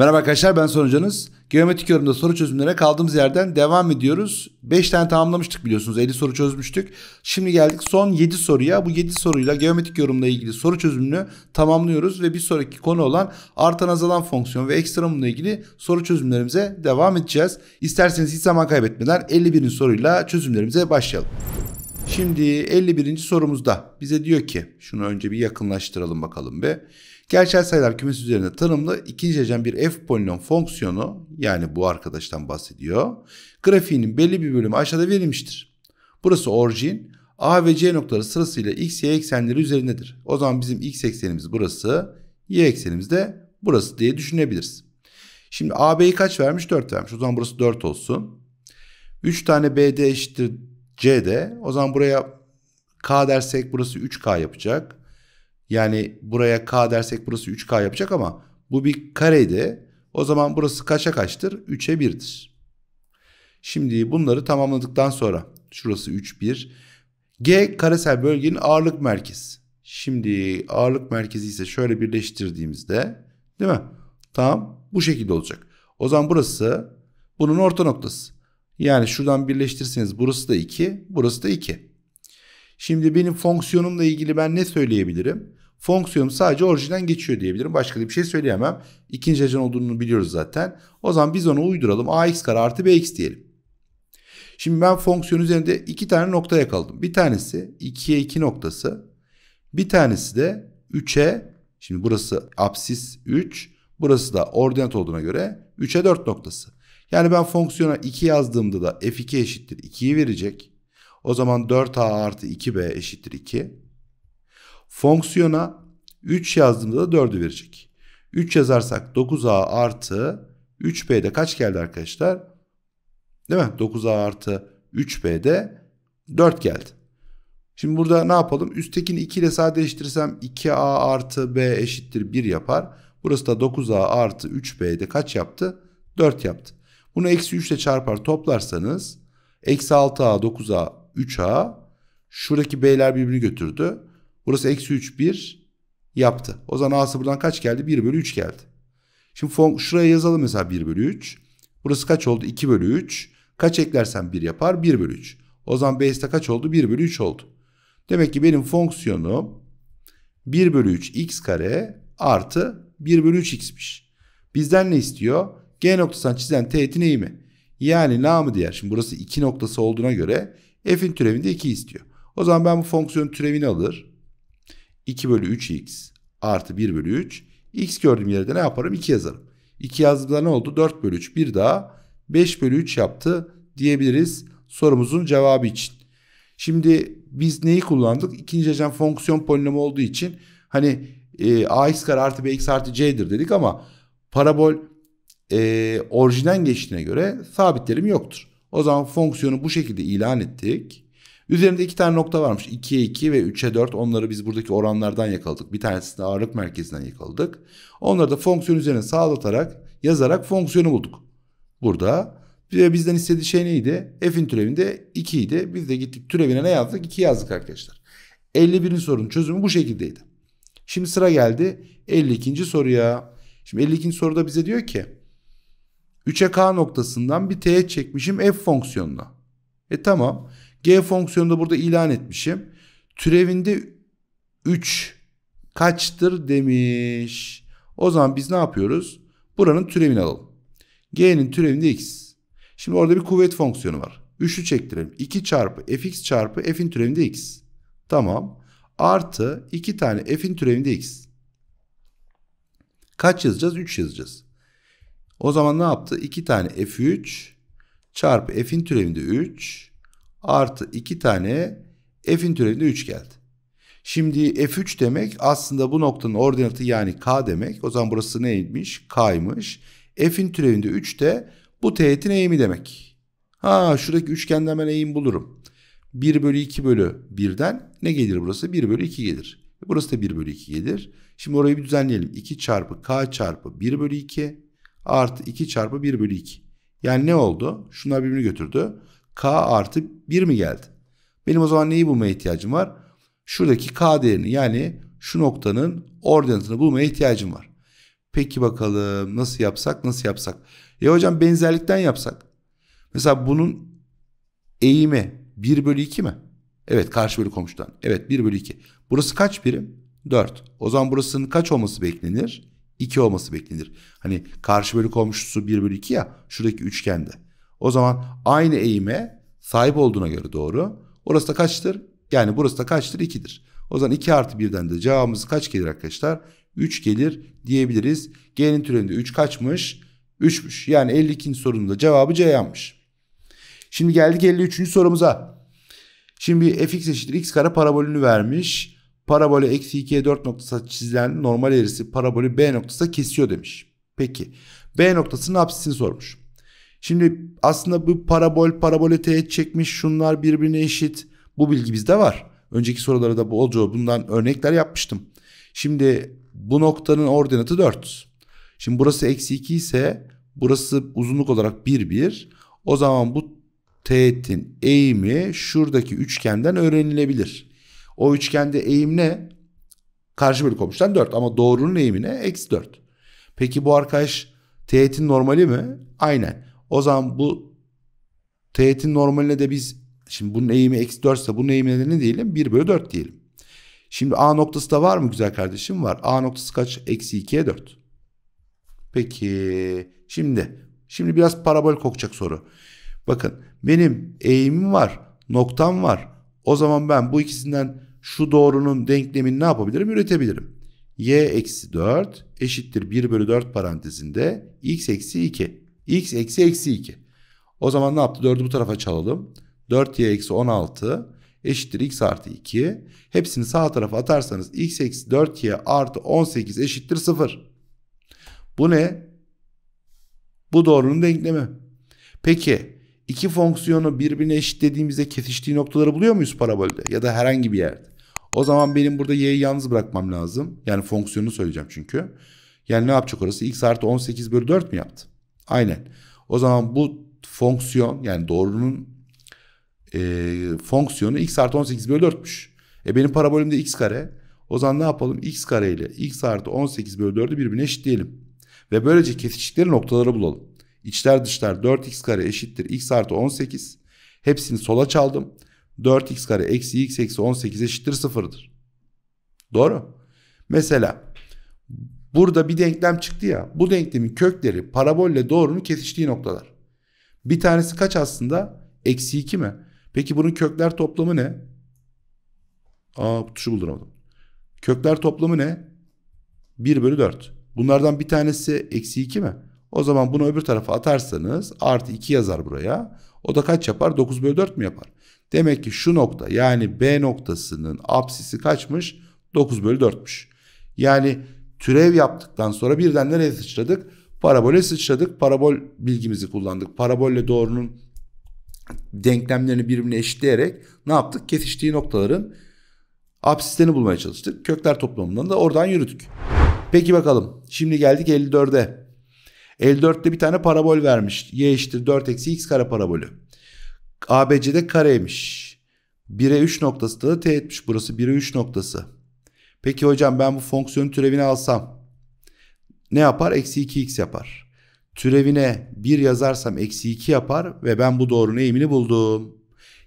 Merhaba arkadaşlar ben Sonucanız. Geometrik yorumda soru çözümlere kaldığımız yerden devam ediyoruz. 5 tane tamamlamıştık biliyorsunuz 50 soru çözmüştük. Şimdi geldik son 7 soruya. Bu 7 soruyla geometrik yorumla ilgili soru çözümünü tamamlıyoruz. Ve bir sonraki konu olan artan azalan fonksiyon ve ekstremumla ilgili soru çözümlerimize devam edeceğiz. İsterseniz hiç zaman kaybetmeden 51. soruyla çözümlerimize başlayalım. Şimdi 51. sorumuzda bize diyor ki şunu önce bir yakınlaştıralım bakalım be. Bir. Gerçel sayılar kümesi üzerinde tanımlı ikinci derecen bir f polinom fonksiyonu yani bu arkadaştan bahsediyor. Grafiğinin belli bir bölümü aşağıda verilmiştir. Burası orijin. A ve C noktaları sırasıyla x, y eksenleri üzerindedir. O zaman bizim x eksenimiz burası, y eksenimiz de burası diye düşünebiliriz. Şimdi AB'yi kaç vermiş? 4 vermiş. O zaman burası 4 olsun. 3 tane BD eşittir CD. O zaman buraya K dersek burası 3K yapacak. Yani buraya k dersek burası 3k yapacak ama bu bir kareydi. O zaman burası kaça kaçtır? 3'e 1'dir. Şimdi bunları tamamladıktan sonra şurası 3 1. G karesel bölgenin ağırlık merkezi. Şimdi ağırlık merkezi ise şöyle birleştirdiğimizde değil mi? Tam bu şekilde olacak. O zaman burası bunun orta noktası. Yani şuradan birleştirseniz burası da 2, burası da 2. Şimdi benim fonksiyonumla ilgili ben ne söyleyebilirim? Fonksiyonum sadece orijinden geçiyor diyebilirim. Başka bir şey söyleyemem. İkinci ajan olduğunu biliyoruz zaten. O zaman biz onu uyduralım. ax kare artı bx diyelim. Şimdi ben fonksiyon üzerinde iki tane nokta yakaladım. Bir tanesi 2'ye 2 noktası. Bir tanesi de 3'e şimdi burası absis 3. Burası da ordinat olduğuna göre 3'e 4 noktası. Yani ben fonksiyona 2 yazdığımda da f2 eşittir 2'yi verecek. O zaman 4a artı 2b eşittir 2. Fonksiyona 3 yazdığımda da 4'ü verecek. 3 yazarsak 9a artı 3b'de kaç geldi arkadaşlar? Değil mi? 9a artı 3b'de 4 geldi. Şimdi burada ne yapalım? Üsttekini 2 ile sadeleştirirsem 2a artı b eşittir 1 yapar. Burası da 9a artı 3b'de kaç yaptı? 4 yaptı. Bunu eksi 3 ile çarpar toplarsanız eksi 6a 9a 3a şuradaki b'ler birbirini götürdü. Burası eksi 3 1 yaptı. O zaman A'sı buradan kaç geldi? 1 bölü 3 geldi. Şimdi fon, şuraya yazalım mesela 1 bölü 3. Burası kaç oldu? 2 bölü 3. Kaç eklersen 1 yapar? 1 bölü 3. O zaman B'de kaç oldu? 1 bölü 3 oldu. Demek ki benim fonksiyonum 1 bölü 3 x kare artı 1 bölü 3 x'miş. Bizden ne istiyor? G noktasından çizen teğetin eğimi. Yani namı diğer. Şimdi burası 2 noktası olduğuna göre f'in türevinde 2 istiyor. O zaman ben bu fonksiyonun türevini alır. 2 bölü 3x artı 1 bölü 3. X gördüğüm yere ne yaparım? 2 yazarım. 2 yazdığımda ne oldu? 4 bölü 3 bir daha 5 bölü 3 yaptı diyebiliriz sorumuzun cevabı için. Şimdi biz neyi kullandık? İkinci derecen fonksiyon polinomu olduğu için hani e, ax kare artı bx artı c'dir dedik ama parabol e, orijinden geçtiğine göre sabitlerim yoktur. O zaman fonksiyonu bu şekilde ilan ettik. Üzerinde iki tane nokta varmış. 2'ye 2 ve 3'e 4 onları biz buradaki oranlardan yakaladık. Bir tanesini de ağırlık merkezinden yakaladık. Onları da fonksiyon üzerine sağlatarak yazarak fonksiyonu bulduk. Burada ve bizden istediği şey neydi? F'in türevinde 2 idi. Biz de gittik türevine ne yazdık? 2 yazdık arkadaşlar. 51. sorunun çözümü bu şekildeydi. Şimdi sıra geldi 52. soruya. Şimdi 52. soruda bize diyor ki 3'e k noktasından bir teğet çekmişim f fonksiyonuna. E tamam. G fonksiyonunu da burada ilan etmişim. Türevinde 3 kaçtır demiş. O zaman biz ne yapıyoruz? Buranın türevini alalım. G'nin türevinde x. Şimdi orada bir kuvvet fonksiyonu var. 3'ü çektirelim. 2 çarpı fx çarpı f'in türevinde x. Tamam. Artı 2 tane f'in türevinde x. Kaç yazacağız? 3 yazacağız. O zaman ne yaptı? 2 tane f3 çarpı f'in türevinde 3 artı 2 tane f'in türevinde 3 geldi. Şimdi f3 demek aslında bu noktanın ordinatı yani k demek. O zaman burası neymiş? K'ymış. F'in türevinde 3 de bu teğetin eğimi demek. Ha şuradaki üçgenden ben eğim bulurum. 1 bölü 2 bölü 1'den ne gelir burası? 1 bölü 2 gelir. Burası da 1 bölü 2 gelir. Şimdi orayı bir düzenleyelim. 2 çarpı k çarpı 1 bölü 2 artı 2 çarpı 1 bölü 2. Yani ne oldu? Şunlar birbirini götürdü k artı 1 mi geldi? Benim o zaman neyi bulmaya ihtiyacım var? Şuradaki k değerini yani şu noktanın ordinatını bulmaya ihtiyacım var. Peki bakalım nasıl yapsak nasıl yapsak? E hocam benzerlikten yapsak. Mesela bunun eğimi 1 bölü 2 mi? Evet karşı bölü komşudan. Evet 1 bölü 2. Burası kaç birim? 4. O zaman burasının kaç olması beklenir? 2 olması beklenir. Hani karşı bölü komşusu 1 bölü 2 ya şuradaki üçgende. O zaman aynı eğime sahip olduğuna göre doğru. Orası da kaçtır? Yani burası da kaçtır? 2'dir. O zaman 2 artı 1'den de cevabımız kaç gelir arkadaşlar? 3 gelir diyebiliriz. G'nin türevinde 3 kaçmış? 3'müş. Yani 52. sorunun cevabı C yanmış. Şimdi geldik 53. sorumuza. Şimdi fx eşittir x kare parabolünü vermiş. Parabolü eksi 2'ye 4 noktasına çizilen normal eğrisi parabolü b noktasına kesiyor demiş. Peki B noktasının apsisini sormuş. Şimdi aslında bu parabol, parabol öteye çekmiş, şunlar birbirine eşit. Bu bilgi bizde var. Önceki sorulara da bolca bundan örnekler yapmıştım. Şimdi bu noktanın ordinatı 4. Şimdi burası eksi 2 ise burası uzunluk olarak 1, 1. O zaman bu teğetin eğimi şuradaki üçgenden öğrenilebilir. O üçgende eğim ne? Karşı bölü komşudan 4 ama doğrunun eğimi ne? Eksi 4. Peki bu arkadaş teğetin normali mi? Aynen. O zaman bu teğetin normaline de biz şimdi bunun eğimi eksi 4 ise bunun eğimine de ne diyelim? 1 bölü 4 diyelim. Şimdi A noktası da var mı güzel kardeşim? Var. A noktası kaç? Eksi 2'ye 4. Peki. Şimdi. Şimdi biraz parabol kokacak soru. Bakın benim eğimim var. Noktam var. O zaman ben bu ikisinden şu doğrunun denklemini ne yapabilirim? Üretebilirim. Y eksi 4 eşittir 1 bölü 4 parantezinde x eksi 2 x eksi eksi 2. O zaman ne yaptı? 4'ü bu tarafa çalalım. 4y eksi 16 eşittir x artı 2. Hepsini sağ tarafa atarsanız x eksi 4y artı 18 eşittir 0. Bu ne? Bu doğrunun denklemi. Peki iki fonksiyonu birbirine eşitlediğimizde kesiştiği noktaları buluyor muyuz parabolde ya da herhangi bir yerde? O zaman benim burada y'yi yalnız bırakmam lazım. Yani fonksiyonu söyleyeceğim çünkü. Yani ne yapacak orası? x artı 18 bölü 4 mü yaptı? Aynen. O zaman bu fonksiyon yani doğrunun e, fonksiyonu x artı 18 bölü 4'müş. E benim parabolümde x kare. O zaman ne yapalım? x kare ile x artı 18 bölü 4'ü birbirine eşitleyelim. Ve böylece kesiştikleri noktaları bulalım. İçler dışlar 4x kare eşittir x artı 18. Hepsini sola çaldım. 4x kare eksi x eksi 18 eşittir 0'dır. Doğru. Mesela Burada bir denklem çıktı ya. Bu denklemin kökleri parabolle doğrunun kesiştiği noktalar. Bir tanesi kaç aslında? Eksi 2 mi? Peki bunun kökler toplamı ne? Aa bu tuşu bulduramadım. Kökler toplamı ne? 1 bölü 4. Bunlardan bir tanesi eksi 2 mi? O zaman bunu öbür tarafa atarsanız artı 2 yazar buraya. O da kaç yapar? 9 bölü 4 mü yapar? Demek ki şu nokta yani B noktasının apsisi kaçmış? 9 bölü 4'müş. Yani Türev yaptıktan sonra birden nereye sıçradık? Parabole sıçradık. Parabol bilgimizi kullandık. Parabolle doğrunun denklemlerini birbirine eşitleyerek ne yaptık? Kesiştiği noktaların absislerini bulmaya çalıştık. Kökler toplamından da oradan yürüdük. Peki bakalım. Şimdi geldik 54'e. 54'te bir tane parabol vermiş. Y eşittir 4 eksi x kare parabolü. ABC'de kareymiş. 1'e 3 noktası da t etmiş Burası 1'e 3 noktası. Peki hocam ben bu fonksiyonun türevini alsam ne yapar? Eksi 2x yapar. Türevine 1 yazarsam eksi 2 yapar ve ben bu doğrunun eğimini buldum.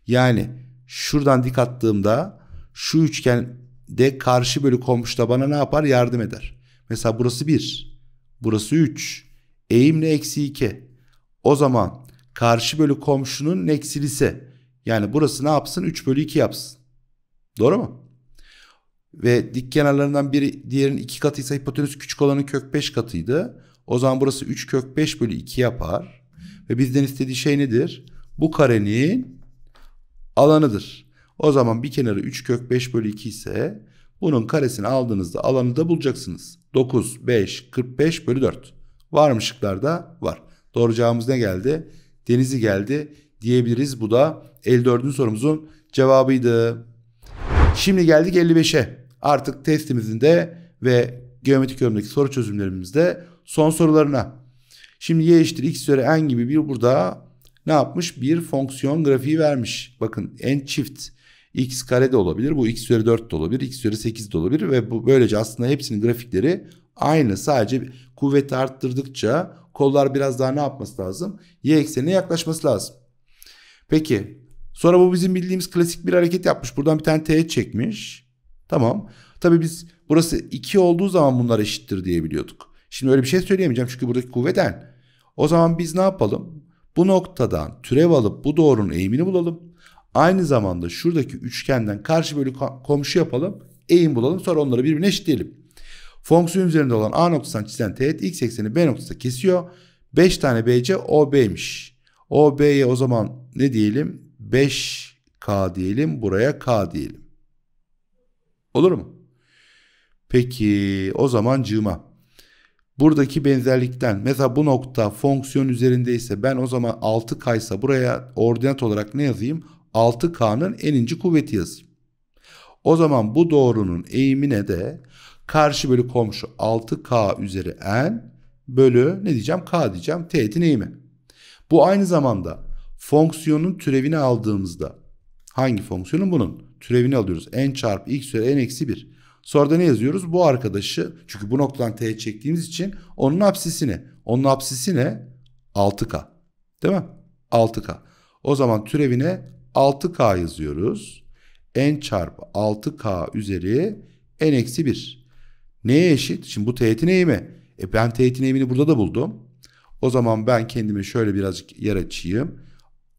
Yani şuradan dik attığımda şu üçgen de karşı bölü komşuda bana ne yapar? Yardım eder. Mesela burası 1. Burası 3. Eğim ne? Eksi 2. O zaman karşı bölü komşunun eksilisi. Yani burası ne yapsın? 3 bölü 2 yapsın. Doğru mu? ve dik kenarlarından biri diğerinin iki katıysa hipotenüs küçük olanın kök 5 katıydı. O zaman burası 3 kök 5 bölü 2 yapar. Ve bizden istediği şey nedir? Bu karenin alanıdır. O zaman bir kenarı 3 kök 5 bölü 2 ise bunun karesini aldığınızda alanı da bulacaksınız. 9, 5, 45 bölü 4. Var mı şıklarda? Var. Doğru cevabımız ne geldi? Denizi geldi diyebiliriz. Bu da 54. sorumuzun cevabıydı. Şimdi geldik 55'e artık testimizin de ve geometrik yorumdaki soru çözümlerimizde son sorularına. Şimdi y eşittir x üzeri n gibi bir burada ne yapmış? Bir fonksiyon grafiği vermiş. Bakın n çift x kare de olabilir. Bu x üzeri 4 de olabilir. x üzeri 8 de olabilir. Ve bu böylece aslında hepsinin grafikleri aynı. Sadece kuvveti arttırdıkça kollar biraz daha ne yapması lazım? Y eksenine yaklaşması lazım. Peki. Sonra bu bizim bildiğimiz klasik bir hareket yapmış. Buradan bir tane teğet çekmiş. Tamam. Tabii biz burası 2 olduğu zaman bunlar eşittir diye biliyorduk. Şimdi öyle bir şey söyleyemeyeceğim çünkü buradaki kuvveten. O zaman biz ne yapalım? Bu noktadan türev alıp bu doğrunun eğimini bulalım. Aynı zamanda şuradaki üçgenden karşı bölü komşu yapalım. Eğim bulalım sonra onları birbirine eşitleyelim. Fonksiyon üzerinde olan A noktasından çizilen teğet x ekseni B noktasına kesiyor. 5 tane BC OB'ymiş. OB'ye o zaman ne diyelim? 5K diyelim buraya K diyelim. Olur mu? Peki o zaman cığma. Buradaki benzerlikten mesela bu nokta fonksiyon üzerindeyse ben o zaman 6K'ysa buraya ordinat olarak ne yazayım? 6K'nın en kuvveti yazayım. O zaman bu doğrunun eğimine de karşı bölü komşu 6K üzeri n bölü ne diyeceğim? K diyeceğim. Teğetin eğimi. Bu aynı zamanda fonksiyonun türevini aldığımızda hangi fonksiyonun bunun? türevini alıyoruz. n çarp x üzeri n eksi 1. Sonra da ne yazıyoruz? Bu arkadaşı çünkü bu noktadan t'ye çektiğimiz için onun absisini. Onun absisi ne? 6k. Değil mi? 6k. O zaman türevine 6k yazıyoruz. n çarpı 6k üzeri n eksi 1. Neye eşit? Şimdi bu teğetin eğimi. E ben teğetin eğimini burada da buldum. O zaman ben kendime şöyle birazcık yer açayım.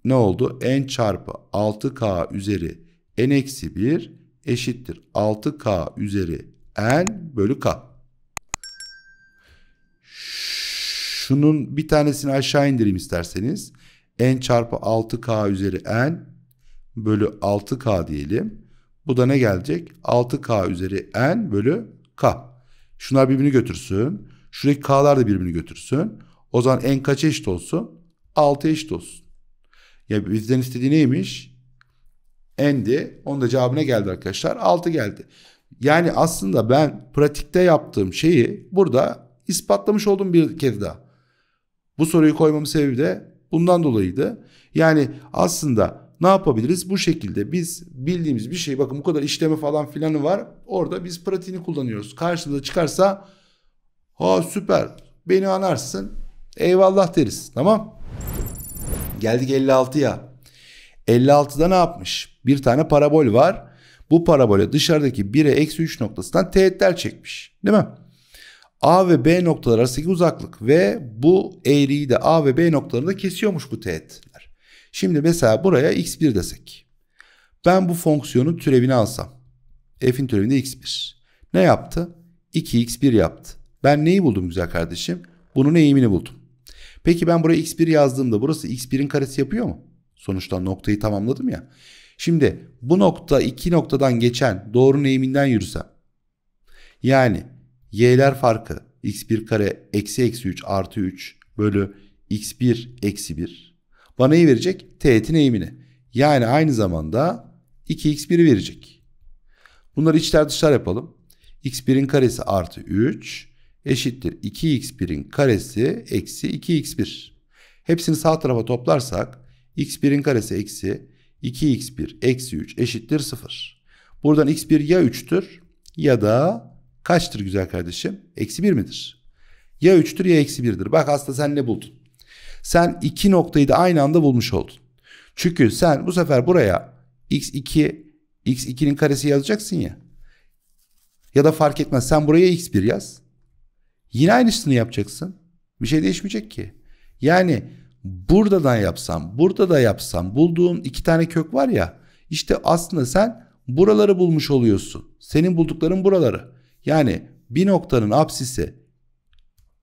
Ne oldu? n çarpı 6k üzeri n eksi 1 eşittir 6k üzeri n bölü k. Şunun bir tanesini aşağı indireyim isterseniz. n çarpı 6k üzeri n bölü 6k diyelim. Bu da ne gelecek? 6k üzeri n bölü k. Şunlar birbirini götürsün. Şuradaki k'lar da birbirini götürsün. O zaman n kaç eşit olsun? 6 eşit olsun. Ya bizden istediği neymiş? endi. Onun da cevabına geldi arkadaşlar. 6 geldi. Yani aslında ben pratikte yaptığım şeyi burada ispatlamış oldum bir kez daha. Bu soruyu koymamın sebebi de bundan dolayıydı. Yani aslında ne yapabiliriz? Bu şekilde biz bildiğimiz bir şey bakın bu kadar işleme falan filanı var. Orada biz pratiğini kullanıyoruz. Karşımıza çıkarsa ha süper beni anarsın eyvallah deriz tamam. Geldik 56'ya. 56'da ne yapmış? Bir tane parabol var. Bu parabole dışarıdaki 1'e eksi 3 noktasından teğetler çekmiş. Değil mi? A ve B noktalar arasındaki uzaklık ve bu eğriyi de A ve B noktalarında kesiyormuş bu teğetler. Şimdi mesela buraya x1 desek. Ben bu fonksiyonun türevini alsam. F'in türevinde x1. Ne yaptı? 2x1 yaptı. Ben neyi buldum güzel kardeşim? Bunun eğimini buldum. Peki ben buraya x1 yazdığımda burası x1'in karesi yapıyor mu? Sonuçta noktayı tamamladım ya. Şimdi bu nokta iki noktadan geçen doğrunun eğiminden yürüse yani y'ler farkı x1 kare eksi eksi 3 artı 3 bölü x1 eksi 1 bana neyi verecek? Teğetin eğimini. Yani aynı zamanda 2x1'i verecek. Bunları içler dışlar yapalım. x1'in karesi artı 3 eşittir 2x1'in karesi eksi 2x1. Hepsini sağ tarafa toplarsak x1'in karesi eksi 2x1 eksi 3 eşittir 0. Buradan x1 ya 3'tür ya da kaçtır güzel kardeşim? Eksi 1 midir? Ya 3'tür ya eksi 1'dir. Bak aslında sen ne buldun? Sen iki noktayı da aynı anda bulmuş oldun. Çünkü sen bu sefer buraya x2 x2'nin karesi yazacaksın ya. Ya da fark etmez sen buraya x1 yaz. Yine aynısını yapacaksın. Bir şey değişmeyecek ki. Yani buradan yapsam, burada da yapsam bulduğum iki tane kök var ya işte aslında sen buraları bulmuş oluyorsun. Senin buldukların buraları. Yani bir noktanın apsisi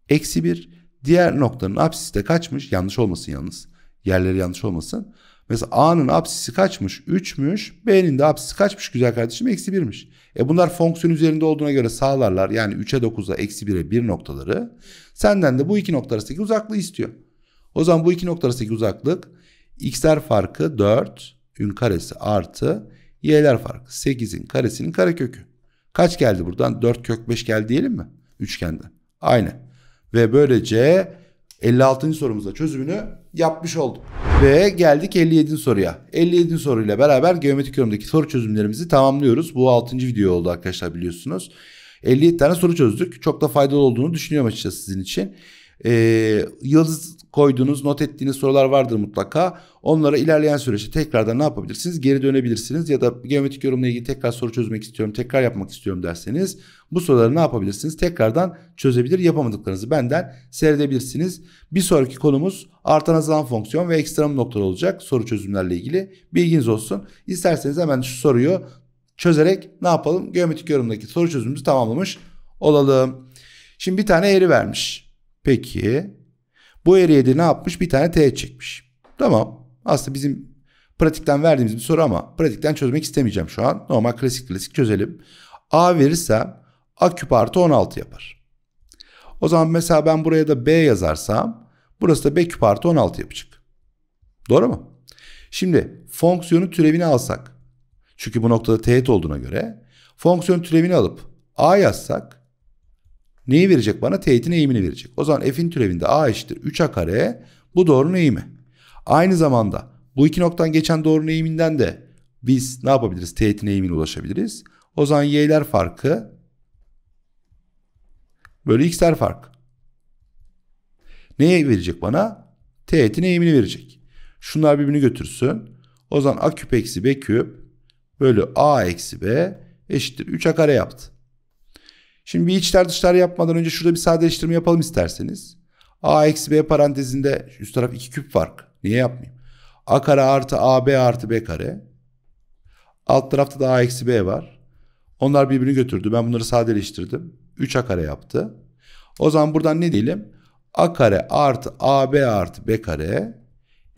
eksi bir diğer noktanın apsisi de kaçmış yanlış olmasın yalnız yerleri yanlış olmasın. Mesela A'nın apsisi kaçmış 3'müş B'nin de apsisi kaçmış güzel kardeşim eksi 1'miş. E bunlar fonksiyon üzerinde olduğuna göre sağlarlar yani 3'e 9'a eksi 1'e 1 noktaları senden de bu iki nokta arasındaki uzaklığı istiyor. O zaman bu iki nokta arasındaki uzaklık x'ler farkı 4 ün karesi artı y'ler farkı 8'in karesinin karekökü. Kaç geldi buradan? 4 kök 5 geldi diyelim mi? Üçgende. Aynen. Ve böylece 56. sorumuzda çözümünü yapmış olduk. Ve geldik 57. soruya. 57. soruyla beraber geometrik yorumdaki soru çözümlerimizi tamamlıyoruz. Bu 6. video oldu arkadaşlar biliyorsunuz. 57 tane soru çözdük. Çok da faydalı olduğunu düşünüyorum açıkçası sizin için. E, yıldız koyduğunuz, not ettiğiniz sorular vardır mutlaka. Onlara ilerleyen süreçte tekrardan ne yapabilirsiniz? Geri dönebilirsiniz ya da geometrik yorumla ilgili tekrar soru çözmek istiyorum, tekrar yapmak istiyorum derseniz bu soruları ne yapabilirsiniz? Tekrardan çözebilir, yapamadıklarınızı benden seyredebilirsiniz. Bir sonraki konumuz artan azalan fonksiyon ve ekstrem noktalar olacak soru çözümlerle ilgili. Bilginiz olsun. İsterseniz hemen şu soruyu çözerek ne yapalım? Geometrik yorumdaki soru çözümümüzü tamamlamış olalım. Şimdi bir tane eğri vermiş. Peki bu eriye de ne yapmış? Bir tane teğet çekmiş. Tamam. Aslında bizim pratikten verdiğimiz bir soru ama pratikten çözmek istemeyeceğim şu an. Normal klasik klasik çözelim. A verirsem A küp artı 16 yapar. O zaman mesela ben buraya da B yazarsam burası da B küp artı 16 yapacak. Doğru mu? Şimdi fonksiyonun türevini alsak. Çünkü bu noktada teğet olduğuna göre. fonksiyonun türevini alıp A yazsak Neyi verecek bana? Teğetin eğimini verecek. O zaman f'in türevinde a eşittir 3a kare bu doğrunun eğimi. Aynı zamanda bu iki noktan geçen doğrunun eğiminden de biz ne yapabiliriz? Teğetin eğimine ulaşabiliriz. O zaman y'ler farkı bölü x'ler fark. Neye verecek bana? Teğetin eğimini verecek. Şunlar birbirini götürsün. O zaman a küp eksi b küp bölü a eksi b eşittir 3a kare yaptı. Şimdi bir içler dışlar yapmadan önce şurada bir sadeleştirme yapalım isterseniz. A eksi B parantezinde üst taraf 2 küp fark. Niye yapmayayım? A kare artı AB artı B kare. Alt tarafta da A eksi B var. Onlar birbirini götürdü. Ben bunları sadeleştirdim. 3 A kare yaptı. O zaman buradan ne diyelim? A kare artı AB artı B kare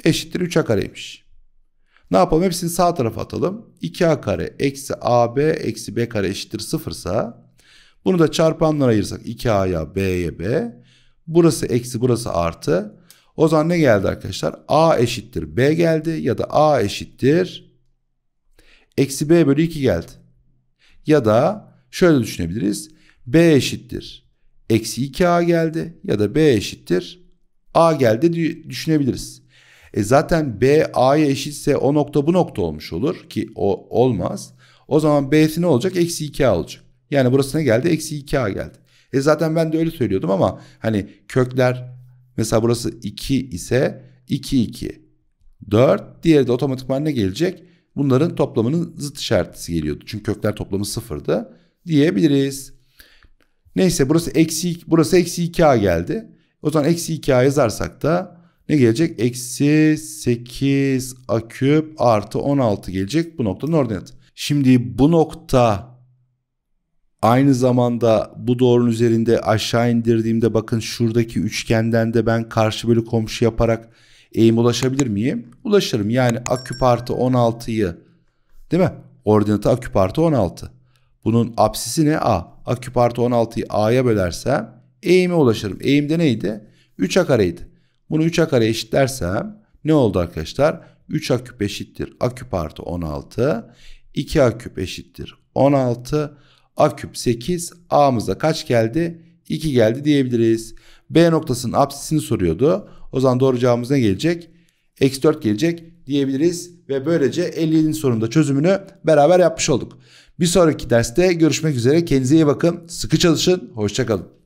eşittir 3 A kareymiş. Ne yapalım? Hepsini sağ tarafa atalım. 2A kare eksi AB eksi B kare eşittir 0 ise bunu da çarpanlara ayırsak 2A'ya B'ye B. Burası eksi burası artı. O zaman ne geldi arkadaşlar? A eşittir B geldi ya da A eşittir eksi B bölü 2 geldi. Ya da şöyle düşünebiliriz. B eşittir eksi 2A geldi ya da B eşittir A geldi düşünebiliriz. E zaten B A'ya eşitse o nokta bu nokta olmuş olur ki o olmaz. O zaman B'si ne olacak? Eksi 2A olacak. Yani burası ne geldi? Eksi 2A geldi. E zaten ben de öyle söylüyordum ama hani kökler mesela burası 2 ise 2 2. 4 diğeri de otomatikman ne gelecek? Bunların toplamının zıt işaretisi geliyordu. Çünkü kökler toplamı sıfırdı diyebiliriz. Neyse burası eksi burası eksi 2A geldi. O zaman eksi 2A yazarsak da ne gelecek? Eksi 8 A küp artı 16 gelecek bu noktanın ordinatı. Şimdi bu nokta Aynı zamanda bu doğrunun üzerinde aşağı indirdiğimde bakın şuradaki üçgenden de ben karşı bölü komşu yaparak eğim ulaşabilir miyim? Ulaşırım. Yani aküp artı 16'yı değil mi? Ordinatı aküp artı 16. Bunun apsisi ne? A. Aküp artı 16'yı A'ya bölersem eğime ulaşırım. Eğimde neydi? 3A kareydi. Bunu 3A kare eşitlersem ne oldu arkadaşlar? 3A küp eşittir. A küp artı 16. 2A küp eşittir. 16. 16. A küp 8 A'mıza kaç geldi? 2 geldi diyebiliriz. B noktasının apsisini soruyordu. O zaman doğru cevabımız ne gelecek? X 4 gelecek diyebiliriz. Ve böylece 57. sorunda çözümünü beraber yapmış olduk. Bir sonraki derste görüşmek üzere. Kendinize iyi bakın. Sıkı çalışın. Hoşçakalın.